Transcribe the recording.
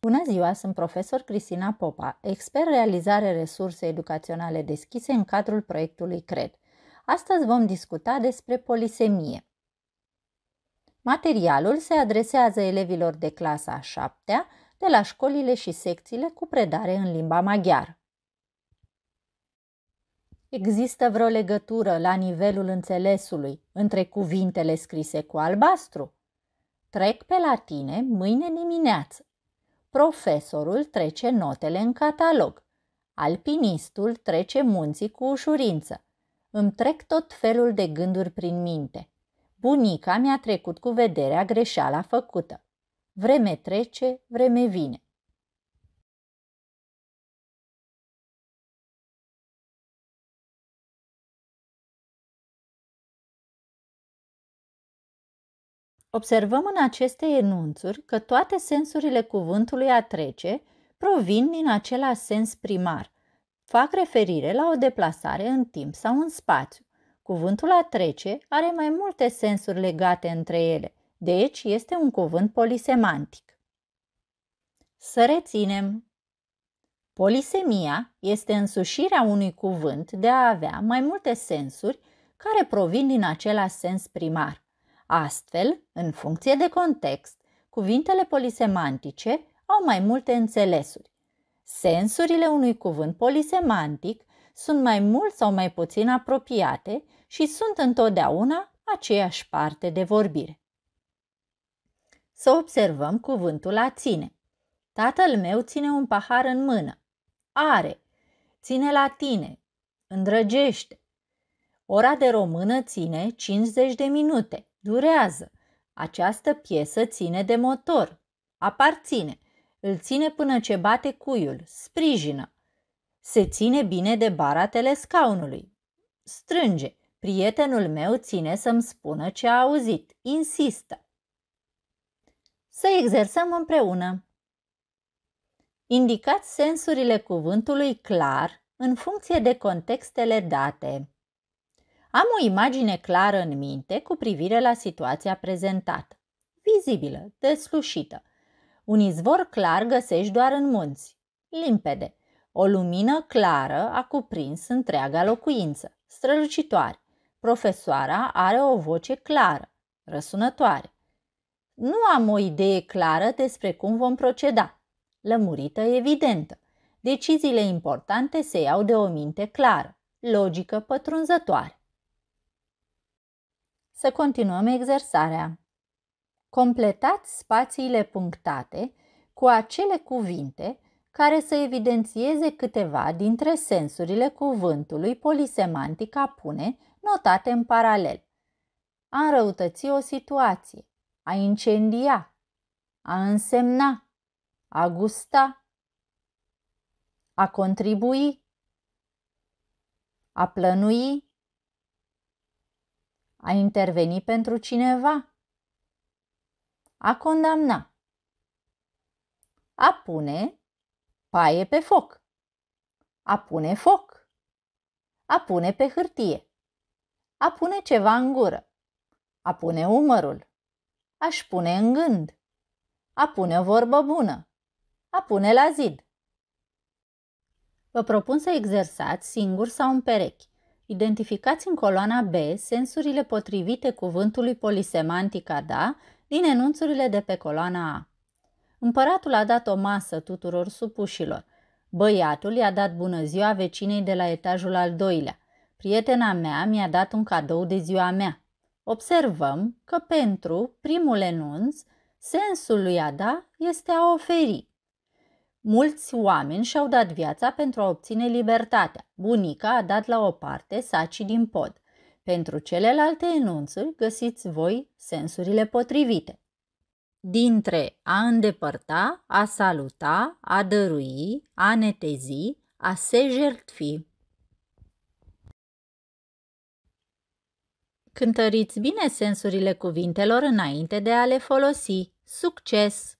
Bună ziua, sunt profesor Cristina Popa, expert realizare resurse educaționale deschise în cadrul proiectului CRED. Astăzi vom discuta despre polisemie. Materialul se adresează elevilor de clasa a șaptea, de la școlile și secțiile cu predare în limba maghiară. Există vreo legătură la nivelul înțelesului între cuvintele scrise cu albastru? Trec pe la tine mâine dimineață, Profesorul trece notele în catalog. Alpinistul trece munții cu ușurință. Îmi trec tot felul de gânduri prin minte. Bunica mi-a trecut cu vederea greșeala făcută. Vreme trece, vreme vine. Observăm în aceste enunțuri că toate sensurile cuvântului a trece provin din același sens primar. Fac referire la o deplasare în timp sau în spațiu. Cuvântul a trece are mai multe sensuri legate între ele, deci este un cuvânt polisemantic. Să reținem! Polisemia este însușirea unui cuvânt de a avea mai multe sensuri care provin din același sens primar. Astfel, în funcție de context, cuvintele polisemantice au mai multe înțelesuri. Sensurile unui cuvânt polisemantic sunt mai mult sau mai puțin apropiate și sunt întotdeauna aceeași parte de vorbire. Să observăm cuvântul a ține. Tatăl meu ține un pahar în mână. Are. Ține la tine. Îndrăgește. Ora de română ține 50 de minute. Durează. Această piesă ține de motor. Aparține. Îl ține până ce bate cuiul. Sprijină. Se ține bine de baratele scaunului. Strânge. Prietenul meu ține să-mi spună ce a auzit. Insistă. Să exersăm împreună. Indicați sensurile cuvântului clar în funcție de contextele date. Am o imagine clară în minte cu privire la situația prezentată. Vizibilă, deslușită. Un izvor clar găsești doar în munți. Limpede. O lumină clară a cuprins întreaga locuință. Strălucitoare. Profesoara are o voce clară, răsunătoare. Nu am o idee clară despre cum vom proceda. Lămurită, evidentă. Deciziile importante se iau de o minte clară, logică, pătrunzătoare. Să continuăm exersarea. Completați spațiile punctate cu acele cuvinte care să evidențieze câteva dintre sensurile cuvântului polisemantic a pune notate în paralel. A înrăutăți o situație, a incendia, a însemna, a gusta, a contribui, a plănui, a interveni pentru cineva, a condamna, a pune paie pe foc, a pune foc, a pune pe hârtie, a pune ceva în gură, a pune umărul, aș pune în gând, a pune o vorbă bună, a pune la zid. Vă propun să exersați singur sau în perechi Identificați în coloana B sensurile potrivite cuvântului polisemantic a da din enunțurile de pe coloana A. Împăratul a dat o masă tuturor supușilor. Băiatul i-a dat bună ziua vecinei de la etajul al doilea. Prietena mea mi-a dat un cadou de ziua mea. Observăm că pentru primul enunț, sensul lui a da este a oferi. Mulți oameni și-au dat viața pentru a obține libertatea. Bunica a dat la o parte sacii din pod. Pentru celelalte enunțuri găsiți voi sensurile potrivite. Dintre a îndepărta, a saluta, a dărui, a netezi, a se jertfi. Cântăriți bine sensurile cuvintelor înainte de a le folosi. Succes!